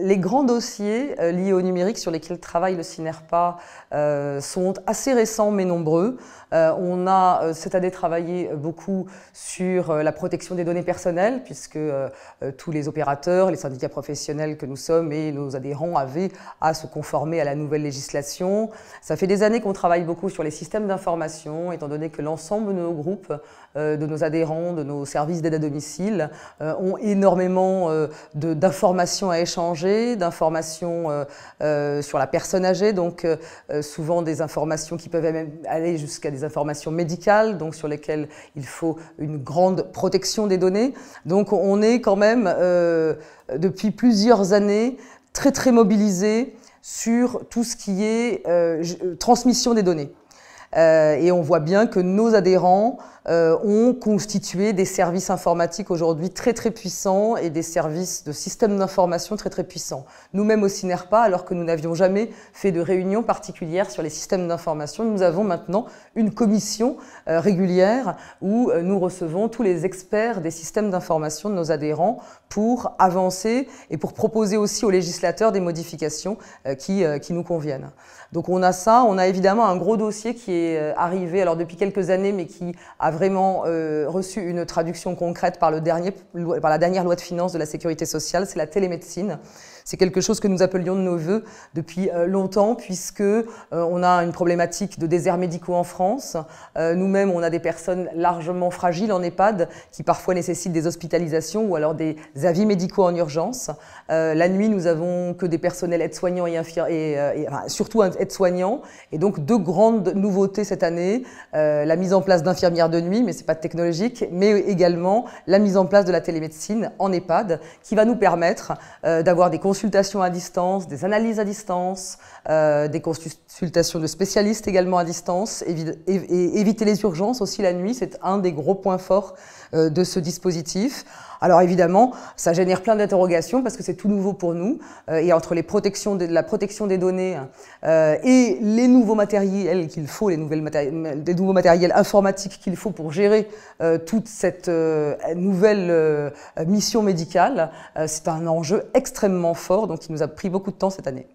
Les grands dossiers euh, liés au numérique sur lesquels travaille le CINERPA euh, sont assez récents mais nombreux. Euh, on a cette année travaillé beaucoup sur la protection des données personnelles puisque tous les opérateurs, les syndicats professionnels que nous sommes et nos adhérents avaient à se conformer à la nouvelle législation. Ça fait des années qu'on travaille beaucoup sur les systèmes d'information étant donné que l'ensemble de nos groupes, de nos adhérents, de nos services d'aide à domicile ont énormément d'informations à échanger d'informations euh, euh, sur la personne âgée, donc euh, souvent des informations qui peuvent même aller jusqu'à des informations médicales, donc sur lesquelles il faut une grande protection des données. Donc on est quand même, depuis plusieurs années, très très mobilisé sur tout ce qui est transmission des données. Euh, et on voit bien que nos adhérents euh, ont constitué des services informatiques aujourd'hui très très puissants et des services de systèmes d'information très très puissants. Nous-mêmes au CINERPA, alors que nous n'avions jamais fait de réunion particulière sur les systèmes d'information, nous avons maintenant une commission euh, régulière où nous recevons tous les experts des systèmes d'information de nos adhérents pour avancer et pour proposer aussi aux législateurs des modifications qui, qui nous conviennent. Donc on a ça, on a évidemment un gros dossier qui est euh, arrivé, alors depuis quelques années, mais qui a vraiment euh, reçu une traduction concrète par, le dernier, par la dernière loi de finances de la sécurité sociale, c'est la télémédecine. C'est quelque chose que nous appelions de nos voeux depuis euh, longtemps, puisque on a une problématique de déserts médicaux en France. Nous-mêmes, on a des personnes largement fragiles en EHPAD qui parfois nécessitent des hospitalisations ou alors des avis médicaux en urgence. la nuit, nous avons que des personnels aides-soignants et, et surtout aides-soignants, et donc deux grandes nouveautés cette année, euh, la mise en place d'infirmières de nuit, mais ce n'est pas technologique, mais également la mise en place de la télémédecine en EHPAD, qui va nous permettre euh, d'avoir des consultations à distance, des analyses à distance, euh, des consultations de spécialistes également à distance, et, éviter les urgences aussi la nuit, c'est un des gros points forts de ce dispositif. Alors évidemment, ça génère plein d'interrogations parce que c'est tout nouveau pour nous. et entre les protections de, la protection des données et les nouveaux matériels qu'il faut, les des nouveaux matériels informatiques qu'il faut pour gérer euh, toute cette euh, nouvelle euh, mission médicale. c'est un enjeu extrêmement fort, donc il nous a pris beaucoup de temps cette année.